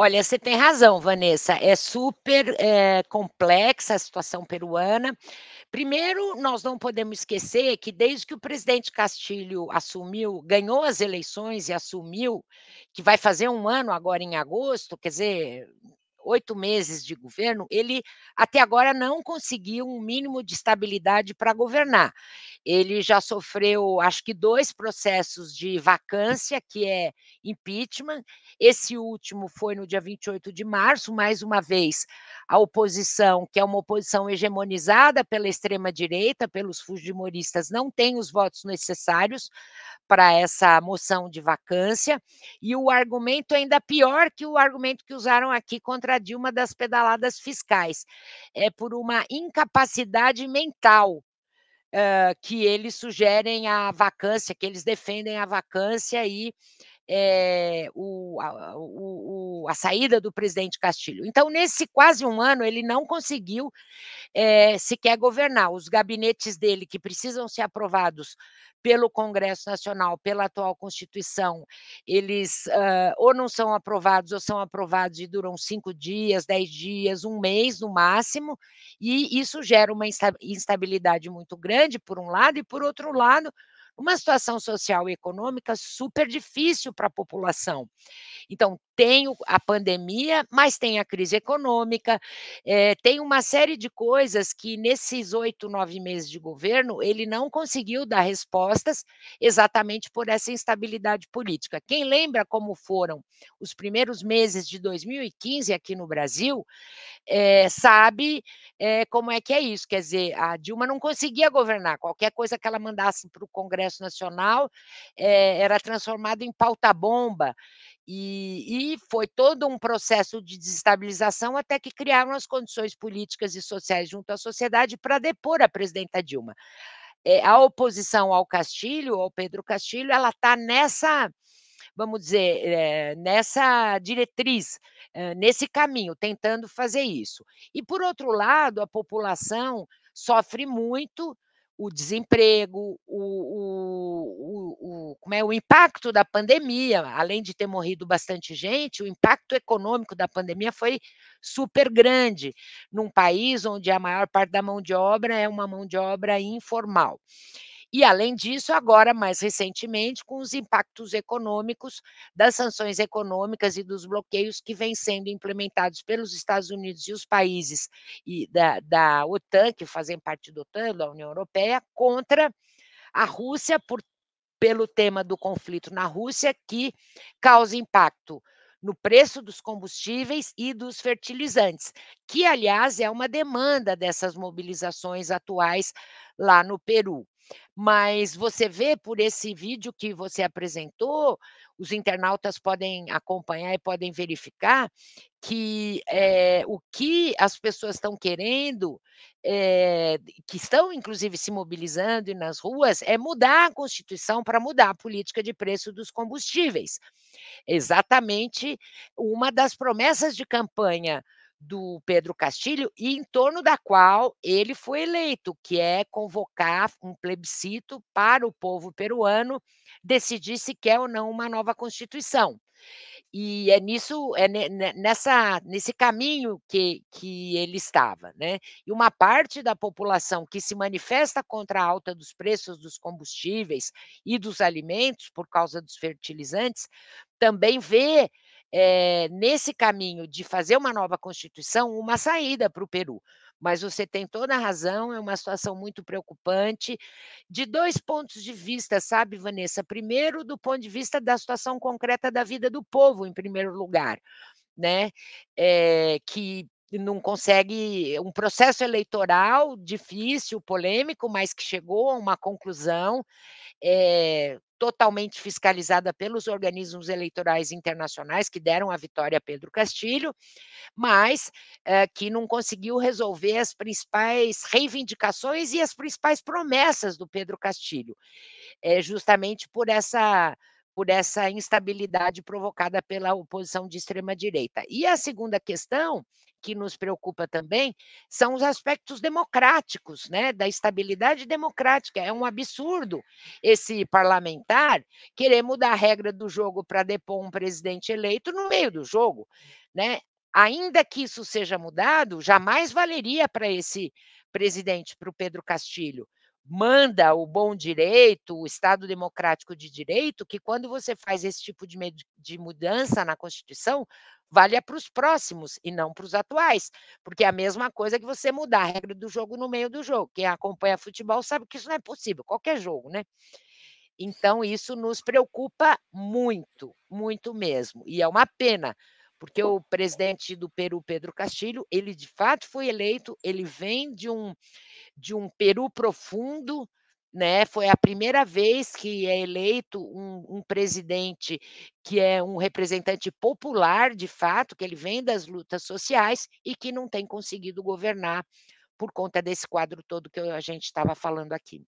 Olha, você tem razão, Vanessa. É super é, complexa a situação peruana. Primeiro, nós não podemos esquecer que desde que o presidente Castilho assumiu, ganhou as eleições e assumiu, que vai fazer um ano agora em agosto, quer dizer, oito meses de governo, ele até agora não conseguiu um mínimo de estabilidade para governar. Ele já sofreu, acho que, dois processos de vacância, que é impeachment. Esse último foi no dia 28 de março, mais uma vez, a oposição, que é uma oposição hegemonizada pela extrema-direita, pelos fujimoristas, não tem os votos necessários para essa moção de vacância. E o argumento ainda pior que o argumento que usaram aqui contra contra a Dilma das pedaladas fiscais. É por uma incapacidade mental uh, que eles sugerem a vacância, que eles defendem a vacância e é, o, a, o, a, saída do presidente Castilho. Então, nesse quase um ano, ele não conseguiu é, sequer governar. Os gabinetes dele, que precisam ser aprovados pelo Congresso Nacional, pela atual Constituição, eles uh, ou não são aprovados, ou são aprovados e duram cinco dias, dez dias, um mês no máximo, e isso gera uma instabilidade muito grande, por um lado, e por outro lado, uma situação social e econômica super difícil para a população. Então, tem a pandemia, mas tem a crise econômica, é, tem uma série de coisas que, nesses oito, nove meses de governo, ele não conseguiu dar respostas exatamente por essa instabilidade política. Quem lembra como foram os primeiros meses de 2015 aqui no Brasil, é, sabe é, como é que é isso. Quer dizer, a Dilma não conseguia governar, qualquer coisa que ela mandasse para o Congresso Nacional era transformada em pauta-bomba. E, e, foi todo um processo de desestabilização até que criaram as condições políticas e sociais junto à sociedade para depor a presidenta Dilma. É, a oposição ao Castilho, ao Pedro Castilho, ela está nessa, vamos dizer, é, nessa diretriz, é, nesse caminho, tentando fazer isso. E, por outro lado, a população sofre muito o desemprego, o, o, o, como é, o impacto da pandemia, além de ter morrido bastante gente, o impacto econômico da pandemia foi super grande num país onde a maior parte da mão de obra é uma mão de obra informal. E, além disso, agora, mais recentemente, com os impactos econômicos das sanções econômicas e dos bloqueios que vêm sendo implementados pelos Estados Unidos e os países e da, da OTAN, que fazem parte da OTAN, da União Europeia, contra a Rússia por, pelo tema do conflito na Rússia, que causa impacto no preço dos combustíveis e dos fertilizantes, que, aliás, é uma demanda dessas mobilizações atuais lá no Peru. Mas você vê por esse vídeo que você apresentou, os internautas podem acompanhar e podem verificar que é, o que as pessoas estão querendo, é, que estão inclusive se mobilizando nas ruas, é mudar a Constituição para mudar a política de preço dos combustíveis. Exatamente uma das promessas de campanha do Pedro Castilho e em torno da qual ele foi eleito, que é convocar um plebiscito para o povo peruano decidir se quer ou não uma nova constituição. E é nisso, é nessa, nesse caminho que, que ele estava, né? E uma parte da população que se manifesta contra a alta dos preços dos combustíveis e dos alimentos por causa dos fertilizantes também vê é, nesse caminho de fazer uma nova Constituição uma saída para o Peru. Mas você tem toda a razão, é uma situação muito preocupante, de dois pontos de vista, sabe, Vanessa? Primeiro, do ponto de vista da situação concreta da vida do povo, em primeiro lugar, né? É, que não consegue um processo eleitoral difícil, polêmico, mas que chegou a uma conclusão é, totalmente fiscalizada pelos organismos eleitorais internacionais que deram a vitória a Pedro Castilho, mas é, que não conseguiu resolver as principais reivindicações e as principais promessas do Pedro Castilho, é, justamente por essa por essa instabilidade provocada pela oposição de extrema-direita. E a segunda questão, que nos preocupa também, são os aspectos democráticos, né, da estabilidade democrática. É um absurdo esse parlamentar querer mudar a regra do jogo para depor um presidente eleito no meio do jogo. Né? Ainda que isso seja mudado, jamais valeria para esse presidente, para o Pedro Castilho manda o bom direito, o Estado democrático de direito, que quando você faz esse tipo de, de mudança na Constituição, vale é para os próximos e não para os atuais, porque é a mesma coisa que você mudar a regra do jogo no meio do jogo. Quem acompanha futebol sabe que isso não é possível, qualquer jogo, né? Então, isso nos preocupa muito, muito mesmo. E é uma pena, porque o presidente do Peru, Pedro Castilho, ele de fato foi eleito, ele vem de um de um Peru profundo, né? Foi a primeira vez que é eleito um, um, presidente que é um representante popular, de fato, que ele vem das lutas sociais e que não tem conseguido governar por conta desse quadro todo que a gente estava falando aqui.